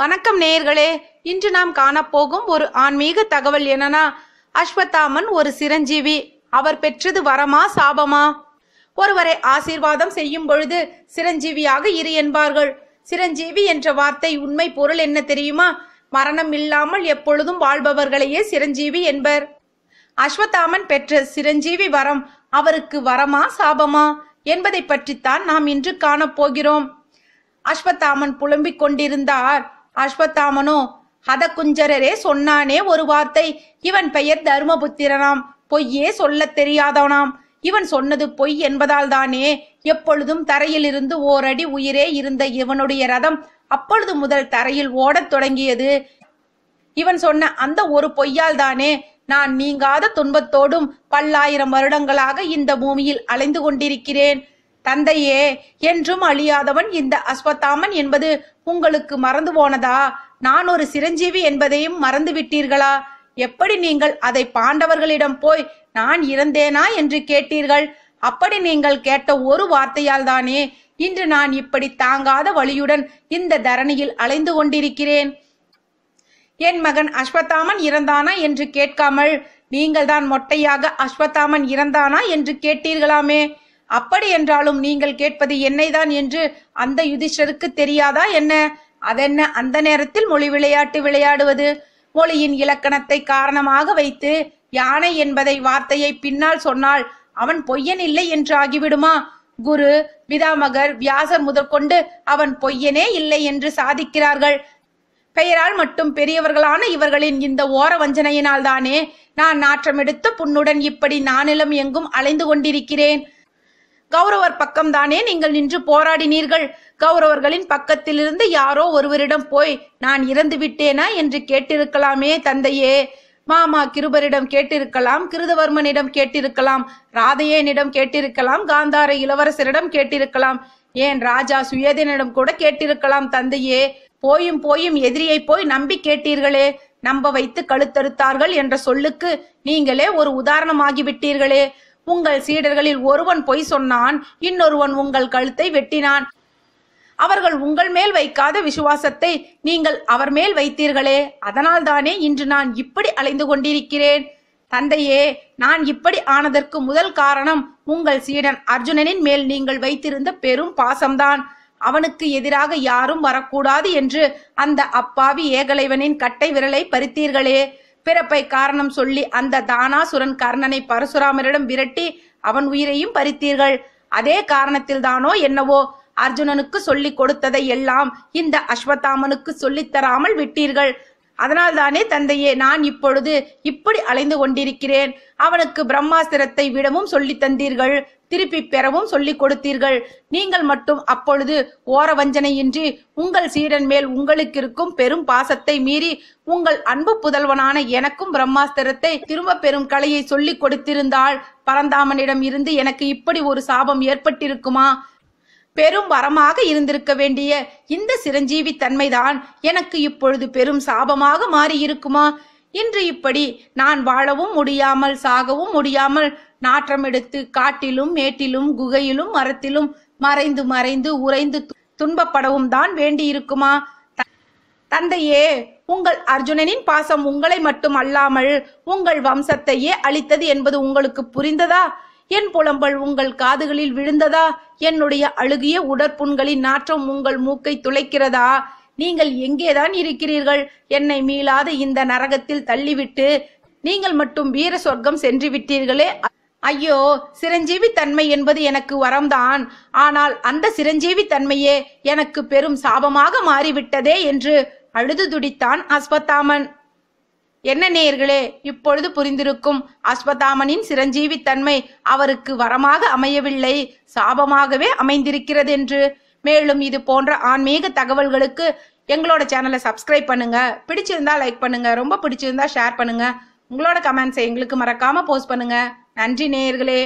வணக்கம் நேயர்களே இன்று நாம் காணப்போகும் ஒரு ஆன்மீக தகவல் என்னன்னா அஸ்வத்தாமன் ஒரு சிரஞ்சீவி அவர் பெற்றது வரமா சாபமா ஒருவரை ஆசீர்வாதம் செய்யும் பொழுது சிரஞ்சீவியாக இரு என்பார்கள் சிரஞ்சீவி என்ற வார்த்தை உண்மை பொருள் என்ன தெரியுமா மரணம் இல்லாமல் எப்பொழுதும் வாழ்பவர்களையே சிரஞ்சீவி என்பர் அஸ்வத்தாமன் பெற்ற சிரஞ்சீவி வரம் அவருக்கு வரமா சாபமா என்பதை பற்றித்தான் நாம் இன்று காணப்போகிறோம் அஸ்வத்தாமன் புலம்பிக் கொண்டிருந்தார் அஸ்வத்தாமனோ குஞ்சரரே சொன்னானே ஒரு வார்த்தை இவன் பெயர் தர்மபுத்திரனாம் பொய்யே சொல்லத் தெரியாதவனாம் இவன் சொன்னது பொய் என்பதால் தானே எப்பொழுதும் தரையிலிருந்து ஓரடி உயிரே இருந்த இவனுடைய ரதம் அப்பொழுது முதல் தரையில் ஓடத் தொடங்கியது இவன் சொன்ன அந்த ஒரு பொய்யால் தானே நான் நீங்காத துன்பத்தோடும் பல்லாயிரம் வருடங்களாக இந்த பூமியில் அலைந்து கொண்டிருக்கிறேன் தந்தையே என்றும் அழியாதவன் இந்த அஸ்வத்தாமன் என்பது உங்களுக்கு மறந்து போனதா நான் ஒரு சிரஞ்சீவி என்பதையும் மறந்து விட்டீர்களா எப்படி நீங்கள் அதை பாண்டவர்களிடம் போய் நான் இறந்தேனா என்று கேட்டீர்கள் அப்படி நீங்கள் கேட்ட ஒரு வார்த்தையால் தானே இன்று நான் இப்படி தாங்காத வழியுடன் இந்த தரணியில் அலைந்து கொண்டிருக்கிறேன் என் மகன் அஸ்வத்தாமன் இறந்தானா என்று கேட்காமல் நீங்கள்தான் மொட்டையாக அஸ்வத்தாமன் இறந்தானா என்று கேட்டீர்களாமே அப்படி என்றாலும் நீங்கள் கேட்பது என்னைதான் என்று அந்த யுதிஷ்டருக்கு தெரியாதா என்ன அதென்ன அந்த நேரத்தில் மொழி விளையாட்டு விளையாடுவது மொழியின் இலக்கணத்தை காரணமாக வைத்து யானை என்பதை வார்த்தையை பின்னால் சொன்னால் அவன் பொய்யன் இல்லை என்று ஆகிவிடுமா குரு பிதாமகர் வியாசர் முதற்கொண்டு அவன் பொய்யனே இல்லை என்று சாதிக்கிறார்கள் பெயரால் மட்டும் பெரியவர்களான இவர்களின் இந்த ஓர வஞ்சனையினால் தானே நான் நாற்றம் எடுத்த புண்ணுடன் இப்படி நானிலம் எங்கும் அலைந்து கொண்டிருக்கிறேன் கௌரவர் பக்கம்தானே நீங்கள் நின்று போராடினீர்கள் கௌரவர்களின் பக்கத்திலிருந்து யாரோ ஒருவரிடம் போய் நான் இறந்து விட்டேனா என்று கேட்டிருக்கலாமே தந்தையே மாமா கிருபரிடம் கேட்டிருக்கலாம் கிருதவர்மனிடம் கேட்டிருக்கலாம் ராதையனிடம் கேட்டிருக்கலாம் காந்தார இளவரசரிடம் கேட்டிருக்கலாம் ஏன் ராஜா சுயதனிடம் கூட கேட்டிருக்கலாம் தந்தையே போயும் போயும் எதிரியை போய் நம்பி கேட்டீர்களே நம்ப வைத்து கழுத்தறுத்தார்கள் என்ற சொல்லுக்கு நீங்களே ஒரு உதாரணமாகிவிட்டீர்களே உங்கள் சீடர்களில் ஒருவன் பொய் சொன்னான் இன்னொருவன் உங்கள் கழுத்தை வெட்டினான் அவர்கள் உங்கள் மேல் வைக்காத விசுவாசத்தை நீங்கள் அவர் மேல் வைத்தீர்களே அதனால்தானே இன்று நான் இப்படி அலைந்து கொண்டிருக்கிறேன் தந்தையே நான் இப்படி ஆனதற்கு முதல் காரணம் உங்கள் சீடன் அர்ஜுனனின் மேல் நீங்கள் வைத்திருந்த பெரும் பாசம்தான் அவனுக்கு எதிராக யாரும் வரக்கூடாது என்று அந்த அப்பாவி ஏகலைவனின் கட்டை விரலை பறித்தீர்களே பிறப்பை காரணம் சொல்லி அந்த தானாசுரன் கர்ணனை பரசுராமரிடம் விரட்டி அவன் உயிரையும் பறித்தீர்கள் அதே காரணத்தில் தானோ என்னவோ அர்ஜுனனுக்கு சொல்லி கொடுத்ததை எல்லாம் இந்த அஸ்வத்தாமனுக்கு சொல்லித்தராமல் விட்டீர்கள் அதனால்தானே தந்தையே நான் இப்பொழுது இப்படி அலைந்து கொண்டிருக்கிறேன் அவனுக்கு பிரம்மாஸ்திரத்தை விடவும் சொல்லி தந்தீர்கள் திருப்பி பெறவும் சொல்லிக் கொடுத்தீர்கள் நீங்கள் மட்டும் அப்பொழுது ஓர வஞ்சனையின்றி உங்கள் சீடன் மேல் உங்களுக்கு இருக்கும் பெரும் பாசத்தை மீறி உங்கள் அன்பு புதல்வனான எனக்கும் பிரம்மாஸ்திரத்தை திரும்ப பெறும் கலையை சொல்லிக் கொடுத்திருந்தால் பரந்தாமனிடம் இருந்து எனக்கு இப்படி ஒரு சாபம் ஏற்பட்டிருக்குமா பெரும் வரமாக இருந்திருக்க வேண்டிய இந்த சிரஞ்சீவி தன்மைதான் எனக்கு இப்பொழுது பெரும் சாபமாக மாறியிருக்குமா இன்று இப்படி நான் வாழவும் முடியாமல் சாகவும் முடியாமல் நாற்றம் எடுத்து காட்டிலும் மேட்டிலும் குகையிலும் மரத்திலும் மறைந்து மறைந்து உறைந்து துன்பப்படவும் தான் வேண்டியிருக்குமா தந்தையே உங்கள் அர்ஜுனனின் பாசம் உங்களை மட்டும் அல்லாமல் உங்கள் வம்சத்தையே அளித்தது என்பது உங்களுக்கு புரிந்ததா என் புலம்பல் உங்கள் காதுகளில் விழுந்ததா என்னுடைய அழுகிய உடற்புண்களின் நாற்றம் உங்கள் மூக்கை துளைக்கிறதா நீங்கள் எங்கேதான் இருக்கிறீர்கள் என்னை மீளாத இந்த நரகத்தில் தள்ளிவிட்டு நீங்கள் மட்டும் வீர சொர்க்கம் சென்று விட்டீர்களே ஐயோ சிரஞ்சீவி தன்மை என்பது எனக்கு வரம்தான் ஆனால் அந்த சிரஞ்சீவி தன்மையே எனக்கு பெரும் சாபமாக மாறிவிட்டதே என்று அழுது துடித்தான் அஸ்வத்தாமன் என்ன நேயர்களே இப்பொழுது புரிந்திருக்கும் அஸ்வதாமனின் சிரஞ்சீவி தன்மை அவருக்கு வரமாக அமையவில்லை சாபமாகவே அமைந்திருக்கிறது என்று மேலும் இது போன்ற ஆன்மீக தகவல்களுக்கு எங்களோட சேனலை சப்ஸ்கிரைப் பண்ணுங்க பிடிச்சிருந்தா லைக் பண்ணுங்க ரொம்ப பிடிச்சிருந்தா ஷேர் பண்ணுங்க உங்களோட கமெண்ட்ஸை எங்களுக்கு மறக்காம போஸ்ட் பண்ணுங்க நன்றி நேயர்களே